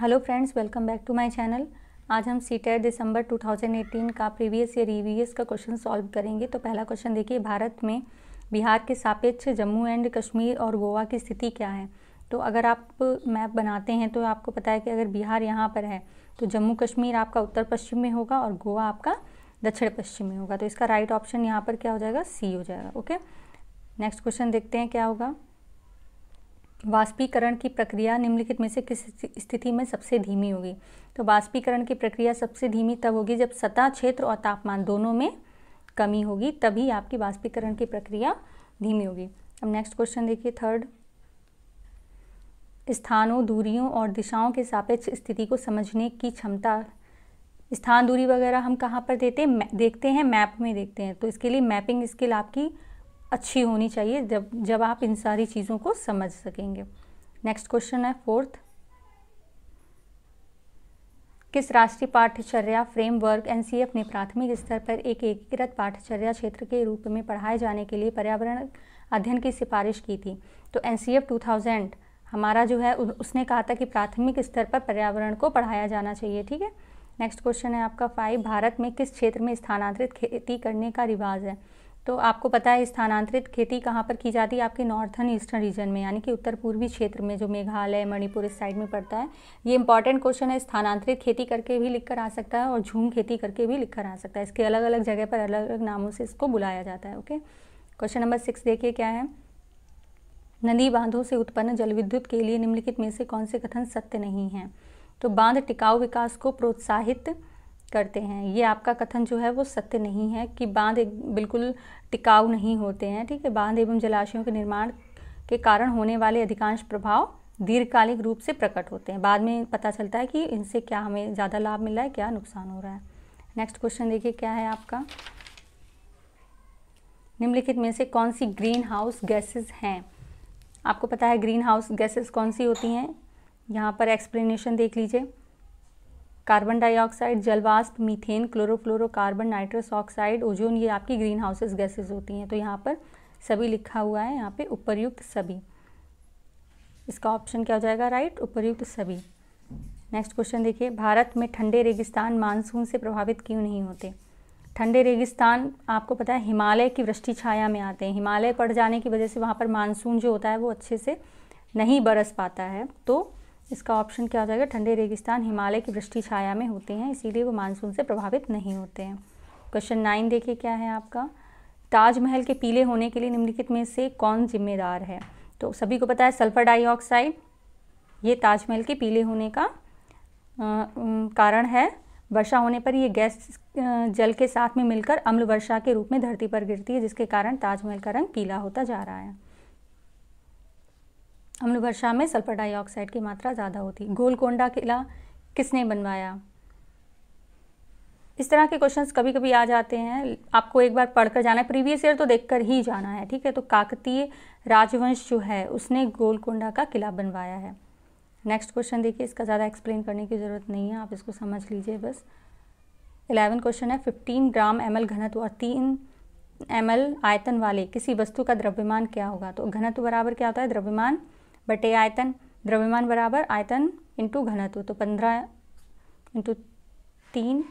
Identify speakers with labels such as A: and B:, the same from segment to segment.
A: hello friends welcome back to my channel आज हम C TET दिसंबर 2018 का प्रीवियस ईयर ईवीएस का क्वेश्चन सॉल्व करेंगे तो पहला क्वेश्चन देखिए भारत में बिहार के सापेक्ष जम्मू एंड कश्मीर और गोवा की स्थिति क्या है तो अगर आप मैप बनाते हैं तो आपको पता है कि अगर बिहार यहाँ पर है तो जम्मू कश्मीर आपका उत्तर पश्चिम में होगा और गोवा आपका दक्षिण पश्चिम में होगा तो इसका राइट ऑप्शन यहाँ पर क्या हो जाएगा सी हो जाएगा ओके नेक्स्ट क्वेश्चन देखते हैं क्या होगा वाष्पीकरण की प्रक्रिया निम्नलिखित में से किस स्थिति में सबसे धीमी होगी तो वाष्पीकरण की प्रक्रिया सबसे धीमी तब होगी जब सतह क्षेत्र और तापमान दोनों में कमी होगी तभी आपकी वाष्पीकरण की प्रक्रिया धीमी होगी अब नेक्स्ट क्वेश्चन देखिए थर्ड स्थानों दूरियों और दिशाओं के सापेक्ष स्थिति को समझने की क्षमता स्थान दूरी वगैरह हम कहाँ पर देते हैं देखते हैं मैप में देखते हैं तो इसके लिए मैपिंग स्किल आपकी अच्छी होनी चाहिए जब जब आप इन सारी चीज़ों को समझ सकेंगे नेक्स्ट क्वेश्चन है फोर्थ किस राष्ट्रीय पाठ्यचर्या फ्रेमवर्क एफ ने प्राथमिक स्तर पर एक एकीकृत पाठ्यचर्या क्षेत्र के रूप में पढ़ाए जाने के लिए पर्यावरण अध्ययन की सिफारिश की थी तो टू थाउजेंड हमारा जो है उसने कहा था कि प्राथमिक स्तर पर पर्यावरण को पढ़ाया जाना चाहिए ठीक है नेक्स्ट क्वेश्चन है आपका फाइव भारत में किस क्षेत्र में स्थानांतरित खेती करने का रिवाज है तो आपको पता है स्थानांतरित खेती कहाँ पर की जाती है आपके नॉर्थन ईस्टर्न रीजन में यानी कि उत्तर पूर्वी क्षेत्र में जो मेघालय मणिपुर इस साइड में पड़ता है ये इंपॉर्टेंट क्वेश्चन है स्थानांतरित खेती करके भी लिख कर आ सकता है और झूम खेती करके भी लिख कर आ सकता है इसके अलग अलग जगह पर अलग अलग नामों से इसको बुलाया जाता है ओके क्वेश्चन नंबर सिक्स देखिए क्या है नदी बांधों से उत्पन्न जल विद्युत के लिए निम्नलिखित में से कौन से कथन सत्य नहीं है तो बांध टिकाऊ विकास को प्रोत्साहित करते हैं ये आपका कथन जो है वो सत्य नहीं है कि बांध एक बिल्कुल टिकाऊ नहीं होते हैं ठीक है बांध एवं जलाशयों के निर्माण के कारण होने वाले अधिकांश प्रभाव दीर्घकालिक रूप से प्रकट होते हैं बाद में पता चलता है कि इनसे क्या हमें ज़्यादा लाभ मिल रहा है क्या नुकसान हो रहा है नेक्स्ट क्वेश्चन देखिए क्या है आपका निम्नलिखित में से कौन सी ग्रीन हाउस गैसेज हैं आपको पता है ग्रीन हाउस गैसेज कौन सी होती हैं यहाँ पर एक्सप्लेनेशन देख लीजिए कार्बन डाइऑक्साइड जलवाष्प methane chlorofluorocarbon nitrous oxide ozone ये आपकी ग्रीन हाउसेज गैसेज होती हैं तो यहाँ पर सभी लिखा हुआ है यहाँ पे उपरयुक्त सभी इसका ऑप्शन क्या हो जाएगा राइट उपरयुक्त सभी नेक्स्ट क्वेश्चन देखिए भारत में ठंडे रेगिस्तान मानसून से प्रभावित क्यों नहीं होते ठंडे रेगिस्तान आपको पता है हिमालय की वृष्टि छाया में आते हैं हिमालय पड़ जाने की वजह से वहाँ पर मानसून जो होता है वो अच्छे से नहीं बरस पाता है तो इसका ऑप्शन क्या हो जाएगा ठंडे रेगिस्तान हिमालय की वृष्टि छाया में होते हैं इसीलिए वो मानसून से प्रभावित नहीं होते हैं क्वेश्चन नाइन देखिए क्या है आपका ताजमहल के पीले होने के लिए निम्नलिखित में से कौन जिम्मेदार है तो सभी को पता है सल्फर डाइऑक्साइड ये ताजमहल के पीले होने का आ, कारण है वर्षा होने पर ये गैस जल के साथ में मिलकर अम्ल वर्षा के रूप में धरती पर गिरती है जिसके कारण ताजमहल का रंग पीला होता जा रहा है अम्ल वर्षा में सल्फर डाइऑक्साइड की मात्रा ज़्यादा होती गोलकोंडा किला किसने बनवाया इस तरह के क्वेश्चंस कभी कभी आ जाते हैं आपको एक बार पढ़कर जाना है प्रीवियस ईयर तो देखकर ही जाना है ठीक है तो काकतीय राजवंश जो है उसने गोलकोंडा का किला बनवाया है नेक्स्ट क्वेश्चन देखिए इसका ज़्यादा एक्सप्लेन करने की ज़रूरत नहीं है आप इसको समझ लीजिए बस इलेवन क्वेश्चन है फिफ्टीन ग्राम एम एल घनत्व और तीन एम एल आयतन वाले किसी वस्तु का द्रव्यमान क्या होगा तो घनत्व बराबर क्या होता है द्रव्यमान बटे आयतन द्रव्यमान बराबर आयतन इंटू घनत्व तो पंद्रह इंटू तीन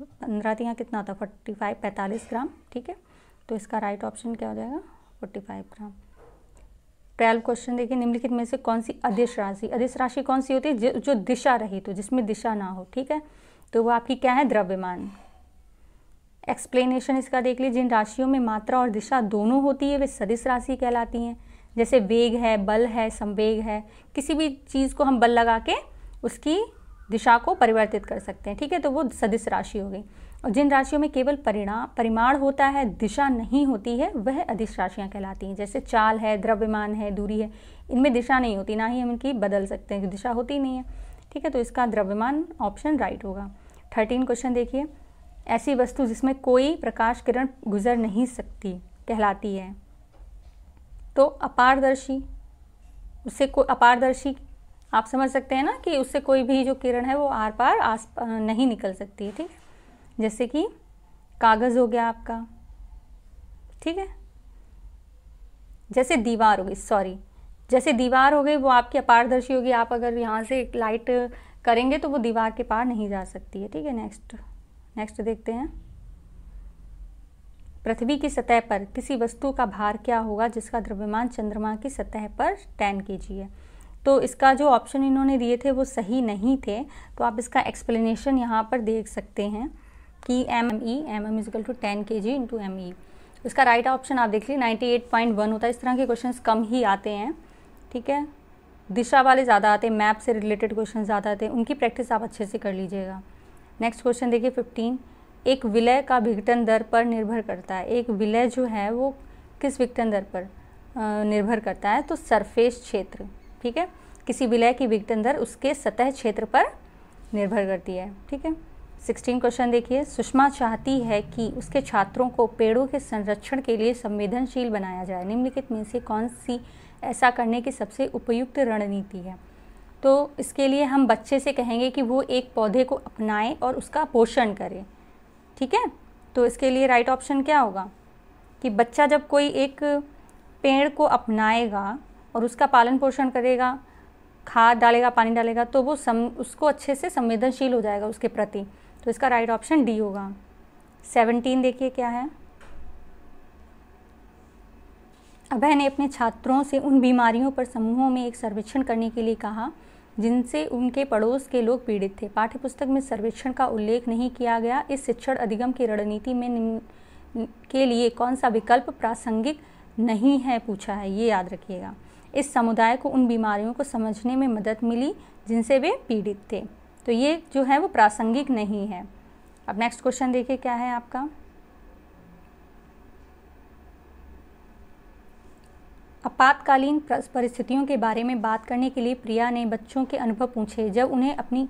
A: पंद्रह तीन कितना होता फोर्टी फाइव पैंतालीस ग्राम ठीक है तो इसका राइट ऑप्शन क्या हो जाएगा forty five gram twelve question देखिए निम्नलिखित में से कौन सी अधिश राशि अधिश राशि कौन सी होती है जो दिशा रही तो जिसमें दिशा ना हो ठीक है तो वो आपकी क्या है द्रव्यमान एक्सप्लेनेशन इसका देख लीजिए जिन राशियों में मात्रा और दिशा दोनों होती है वे सदिश राशि कहलाती हैं जैसे वेग है बल है संवेग है किसी भी चीज़ को हम बल लगा के उसकी दिशा को परिवर्तित कर सकते हैं ठीक है तो वो सदिश राशि हो गई और जिन राशियों में केवल परिणाम परिमाण होता है दिशा नहीं होती है वह अधिश राशियाँ कहलाती हैं जैसे चाल है द्रव्यमान है दूरी है इनमें दिशा नहीं होती ना ही हम इनकी बदल सकते हैं दिशा होती नहीं है ठीक है तो इसका द्रव्यमान ऑप्शन राइट होगा थर्टीन क्वेश्चन देखिए ऐसी वस्तु जिसमें कोई प्रकाश किरण गुजर नहीं सकती कहलाती है तो अपारदर्शी उससे कोई अपारदर्शी आप समझ सकते हैं ना कि उससे कोई भी जो किरण है वो आर पार आस नहीं निकल सकती है ठीक है जैसे कि कागज़ हो गया आपका ठीक है जैसे दीवार हो गई सॉरी जैसे दीवार हो गई वो आपकी अपारदर्शी होगी आप अगर यहाँ से एक लाइट करेंगे तो वो दीवार के पार नहीं जा सकती है ठीक है नेक्स्ट नेक्स्ट देखते हैं पृथ्वी की सतह पर किसी वस्तु का भार क्या होगा जिसका द्रव्यमान चंद्रमा की सतह पर टेन के जी है तो इसका जो ऑप्शन इन्होंने दिए थे वो सही नहीं थे तो आप इसका एक्सप्लेनेशन यहाँ पर देख सकते हैं कि M M E M M equal to ten K G into M E इसका राइट ऑप्शन आप देख लीजिए नाइन्टी एट पॉइंट वन होता है इस तरह के क्वेश्चन कम ही आते हैं ठीक है दिशा वाले ज़्यादा आते हैं मैप से रिलेटेड क्वेश्चन ज़्यादा आते हैं उनकी प्रैक्टिस आप अच्छे से कर लीजिएगा नेक्स्ट क्वेश्चन देखिए फिफ्टीन एक विलय का विघटन दर पर निर्भर करता है एक विलय जो है वो किस विघटन दर पर निर्भर करता है तो सरफेस क्षेत्र ठीक है किसी विलय की विघटन दर उसके सतह क्षेत्र पर निर्भर करती है ठीक है सिक्सटीन क्वेश्चन देखिए सुषमा चाहती है कि उसके छात्रों को पेड़ों के संरक्षण के लिए संवेदनशील बनाया जाए निम्नलिखित में से कौन सी ऐसा करने की सबसे उपयुक्त रणनीति है तो इसके लिए हम बच्चे से कहेंगे कि वो एक पौधे को अपनाएं और उसका पोषण करें ठीक है तो इसके लिए राइट ऑप्शन क्या होगा कि बच्चा जब कोई एक पेड़ को अपनाएगा और उसका पालन पोषण करेगा खाद डालेगा पानी डालेगा तो वो सम उसको अच्छे से संवेदनशील हो जाएगा उसके प्रति तो इसका राइट ऑप्शन डी होगा सेवनटीन देखिए क्या है अभय ने अपने छात्रों से उन बीमारियों पर समूहों में एक सर्वेक्षण करने के लिए कहा जिनसे उनके पड़ोस के लोग पीड़ित थे पाठ्यपुस्तक में सर्वेक्षण का उल्लेख नहीं किया गया इस शिक्षण अधिगम की रणनीति में के लिए कौन सा विकल्प प्रासंगिक नहीं है पूछा है ये याद रखिएगा इस समुदाय को उन बीमारियों को समझने में मदद मिली जिनसे वे पीड़ित थे तो ये जो है वो प्रासंगिक नहीं है अब नेक्स्ट क्वेश्चन देखिए क्या है आपका आपातकालीन परिस्थितियों के बारे में बात करने के लिए प्रिया ने बच्चों के अनुभव पूछे जब उन्हें अपनी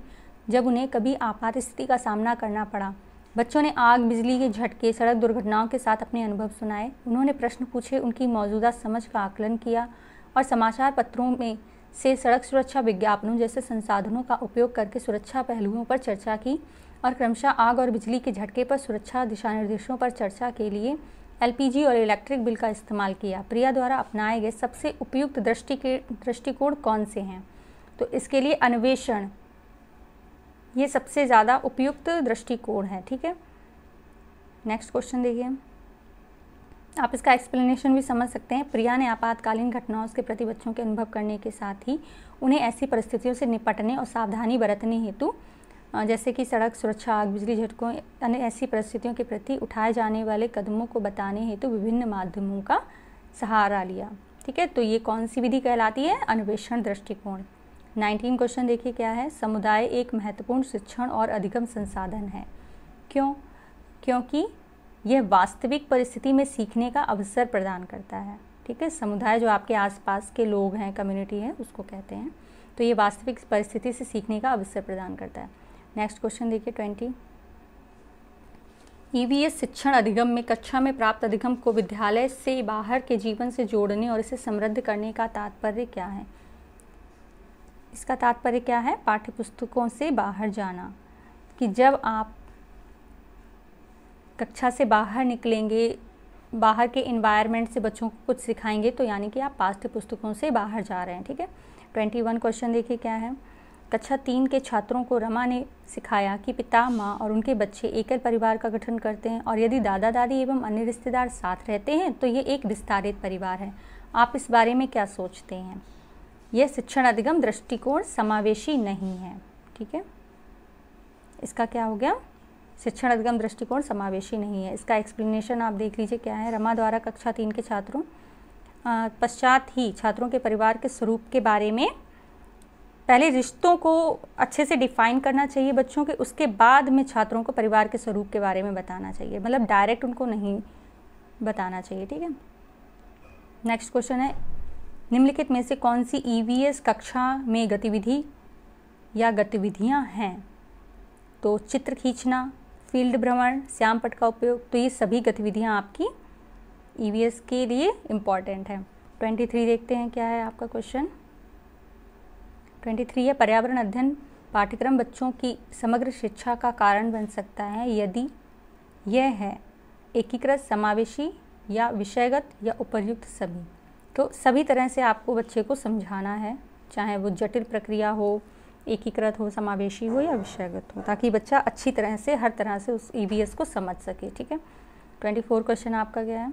A: जब उन्हें कभी आपात स्थिति का सामना करना पड़ा बच्चों ने आग बिजली के झटके सड़क दुर्घटनाओं के साथ अपने अनुभव सुनाए उन्होंने प्रश्न पूछे उनकी मौजूदा समझ का आकलन किया और समाचार पत्रों में से सड़क सुरक्षा विज्ञापनों जैसे संसाधनों का उपयोग करके सुरक्षा पहलुओं पर चर्चा की और क्रमशः आग और बिजली के झटके पर सुरक्षा दिशा निर्देशों पर चर्चा के लिए एलपीजी और इलेक्ट्रिक बिल का इस्तेमाल किया प्रिया द्वारा अपनाए गए सबसे उपयुक्त दृष्टि के दृष्टिकोण कौन से हैं तो इसके लिए अन्वेषण ये सबसे ज़्यादा उपयुक्त दृष्टिकोण है ठीक है नेक्स्ट क्वेश्चन देखिए आप इसका एक्सप्लेनेशन भी समझ सकते हैं प्रिया ने आपातकालीन घटनाओं के प्रति बच्चों के अनुभव करने के साथ ही उन्हें ऐसी परिस्थितियों से निपटने और सावधानी बरतने हेतु जैसे कि सड़क सुरक्षा आग बिजली झटकों अन्य ऐसी परिस्थितियों के प्रति उठाए जाने वाले कदमों को बताने हेतु तो विभिन्न माध्यमों का सहारा लिया ठीक है तो ये कौन सी विधि कहलाती है अन्वेषण दृष्टिकोण नाइनटीन क्वेश्चन देखिए क्या है समुदाय एक महत्वपूर्ण शिक्षण और अधिगम संसाधन है क्यों क्योंकि यह वास्तविक परिस्थिति में सीखने का अवसर प्रदान करता है ठीक है समुदाय जो आपके आसपास के लोग हैं कम्युनिटी है उसको कहते हैं तो ये वास्तविक परिस्थिति से सीखने का अवसर प्रदान करता है नेक्स्ट क्वेश्चन देखिए ट्वेंटी ईवीएस e शिक्षण अधिगम में कक्षा में प्राप्त अधिगम को विद्यालय से बाहर के जीवन से जोड़ने और इसे समृद्ध करने का तात्पर्य क्या है इसका तात्पर्य क्या है पाठ्य पुस्तकों से बाहर जाना कि जब आप कक्षा से बाहर निकलेंगे बाहर के इन्वायरमेंट से बच्चों को कुछ सिखाएंगे तो यानी कि आप पाठ्य पुस्तकों से बाहर जा रहे हैं ठीक है ट्वेंटी वन क्वेश्चन देखिए क्या है कक्षा तीन के छात्रों को रमा ने सिखाया कि पिता माँ और उनके बच्चे एकल परिवार का गठन करते हैं और यदि दादा दादी एवं अन्य रिश्तेदार साथ रहते हैं तो ये एक विस्तारित परिवार है आप इस बारे में क्या सोचते हैं यह शिक्षण अधिगम दृष्टिकोण समावेशी नहीं है ठीक है इसका क्या हो गया शिक्षण अधिगम दृष्टिकोण समावेशी नहीं है इसका एक्सप्लेनेशन आप देख लीजिए क्या है रमा द्वारा कक्षा तीन के छात्रों पश्चात ही छात्रों के परिवार के स्वरूप के बारे में पहले रिश्तों को अच्छे से डिफाइन करना चाहिए बच्चों के उसके बाद में छात्रों को परिवार के स्वरूप के बारे में बताना चाहिए मतलब डायरेक्ट उनको नहीं बताना चाहिए ठीक है नेक्स्ट क्वेश्चन है निम्नलिखित में से कौन सी ई e कक्षा में गतिविधि या गतिविधियाँ हैं तो चित्र खींचना फील्ड भ्रमण श्यामपट का उपयोग तो ये सभी गतिविधियाँ आपकी ई e के लिए इम्पॉर्टेंट हैं ट्वेंटी थ्री देखते हैं क्या है आपका क्वेश्चन ट्वेंटी थ्री है पर्यावरण अध्ययन पाठ्यक्रम बच्चों की समग्र शिक्षा का कारण बन सकता है यदि यह है एकीकृत समावेशी या विषयगत या उपयुक्त सभी तो सभी तरह से आपको बच्चे को समझाना है चाहे वो जटिल प्रक्रिया हो एकीकृत हो समावेशी हो या विषयगत हो ताकि बच्चा अच्छी तरह से हर तरह से उस ई e को समझ सके ठीक है ट्वेंटी फोर क्वेश्चन आपका क्या है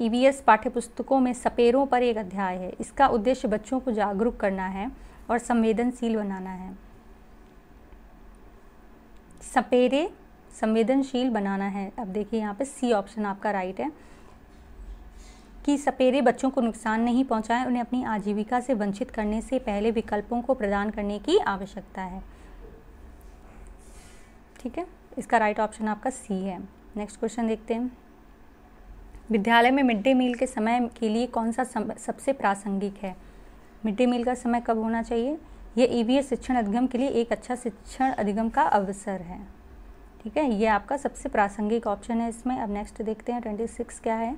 A: ई e वी पाठ्यपुस्तकों में सपेरों पर एक अध्याय है इसका उद्देश्य बच्चों को जागरूक करना है और संवेदनशील बनाना है सपेरे संवेदनशील बनाना है अब देखिए यहाँ पे सी ऑप्शन आपका राइट है कि सपेरे बच्चों को नुकसान नहीं पहुँचाएं उन्हें अपनी आजीविका से वंचित करने से पहले विकल्पों को प्रदान करने की आवश्यकता है ठीक है इसका राइट ऑप्शन आपका सी है नेक्स्ट क्वेश्चन देखते हैं विद्यालय में मिड डे मील के समय के लिए कौन सा सबसे प्रासंगिक है मिड डे मील का समय कब होना चाहिए यह ईवीएस e शिक्षण अधिगम के लिए एक अच्छा शिक्षण अधिगम का अवसर है ठीक है ये आपका सबसे प्रासंगिक ऑप्शन है इसमें अब नेक्स्ट देखते हैं ट्वेंटी सिक्स क्या है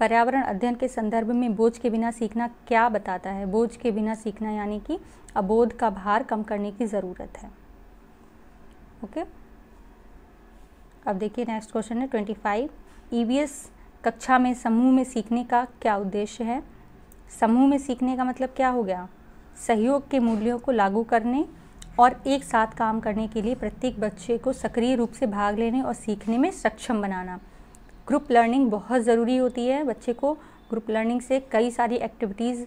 A: पर्यावरण अध्ययन के संदर्भ में बोझ के बिना सीखना क्या बताता है बोझ के बिना सीखना यानी कि अबोध का भार कम करने की ज़रूरत है ओके अब देखिए नेक्स्ट क्वेश्चन है ट्वेंटी फाइव ई कक्षा में समूह में सीखने का क्या उद्देश्य है समूह में सीखने का मतलब क्या हो गया सहयोग के मूल्यों को लागू करने और एक साथ काम करने के लिए प्रत्येक बच्चे को सक्रिय रूप से भाग लेने और सीखने में सक्षम बनाना ग्रुप लर्निंग बहुत ज़रूरी होती है बच्चे को ग्रुप लर्निंग से कई सारी एक्टिविटीज़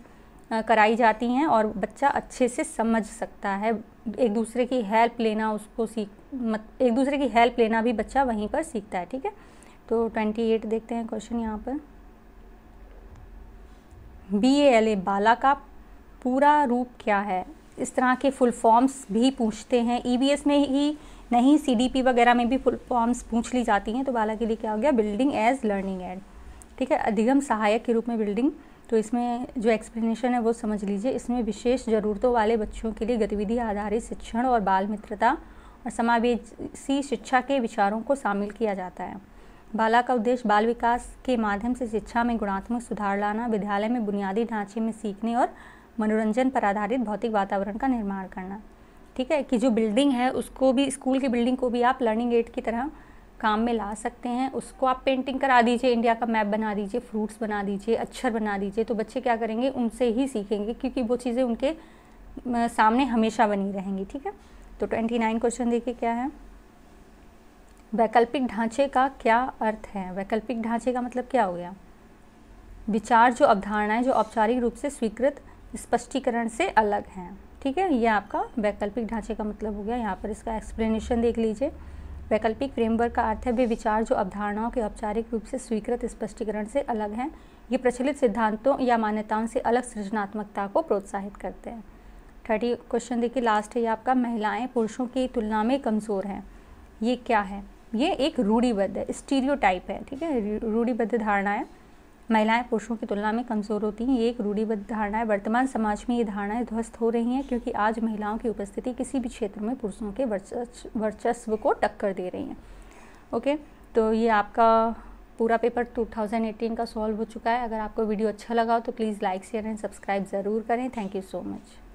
A: कराई जाती हैं और बच्चा अच्छे से समझ सकता है एक दूसरे की हेल्प लेना उसको सीख मत एक दूसरे की हेल्प लेना भी बच्चा वहीं पर सीखता है ठीक है तो ट्वेंटी एट देखते हैं क्वेश्चन यहाँ पर बी ए एल ए बाला का पूरा रूप क्या है इस तरह के फुल फॉर्म्स भी पूछते हैं ई e में ही नहीं सी वगैरह में भी फुल फॉर्म्स पूछ ली जाती हैं तो बाला के लिए क्या हो गया बिल्डिंग एज लर्निंग एड ठीक है अधिगम सहायक के रूप में बिल्डिंग तो इसमें जो एक्सप्लेनेशन है वो समझ लीजिए इसमें विशेष ज़रूरतों वाले बच्चों के लिए गतिविधि आधारित शिक्षण और बाल मित्रता और समावेशी शिक्षा के विचारों को शामिल किया जाता है बाला का उद्देश्य बाल विकास के माध्यम से शिक्षा में गुणात्मक सुधार लाना विद्यालय में बुनियादी ढांचे में सीखने और मनोरंजन पर आधारित भौतिक वातावरण का निर्माण करना ठीक है कि जो बिल्डिंग है उसको भी स्कूल की बिल्डिंग को भी आप लर्निंग एड की तरह काम में ला सकते हैं उसको आप पेंटिंग करा दीजिए इंडिया का मैप बना दीजिए फ्रूट्स बना दीजिए अक्षर बना दीजिए तो बच्चे क्या करेंगे उनसे ही सीखेंगे क्योंकि वो चीज़ें उनके सामने हमेशा बनी रहेंगी ठीक है तो ट्वेंटी नाइन क्वेश्चन देखिए क्या है वैकल्पिक ढांचे का क्या अर्थ है वैकल्पिक ढांचे का मतलब क्या हो गया विचार जो अवधारणाएं जो औपचारिक रूप से स्वीकृत स्पष्टीकरण से अलग हैं ठीक है ये आपका वैकल्पिक ढांचे का मतलब हो गया यहाँ पर इसका एक्सप्लेनेशन देख लीजिए वैकल्पिक फ्रेमवर्क का अर्थ है वे विचार जो अवधारणाओं के औपचारिक रूप से स्वीकृत स्पष्टीकरण से अलग हैं ये प्रचलित सिद्धांतों या मान्यताओं से अलग सृजनात्मकता को प्रोत्साहित करते हैं थर्टी क्वेश्चन देखिए लास्ट है ये आपका महिलाएं पुरुषों की तुलना में कमज़ोर हैं ये क्या है ये एक रूढ़ीबद्ध है टाइप है ठीक है रूढ़िबद्ध धारणा है महिलाएं पुरुषों की तुलना में कमज़ोर होती हैं ये एक रूढ़ीबद्ध धारणा है वर्तमान समाज में ये धारणाएं ध्वस्त हो रही हैं क्योंकि आज महिलाओं की उपस्थिति किसी भी क्षेत्र में पुरुषों के वर्चस्व को टक्कर दे रही हैं ओके तो ये आपका पूरा पेपर 2018 का सॉल्व हो चुका है अगर आपको वीडियो अच्छा लगा हो तो please like share and subscribe ज़रूर करें थैंक यू सो मच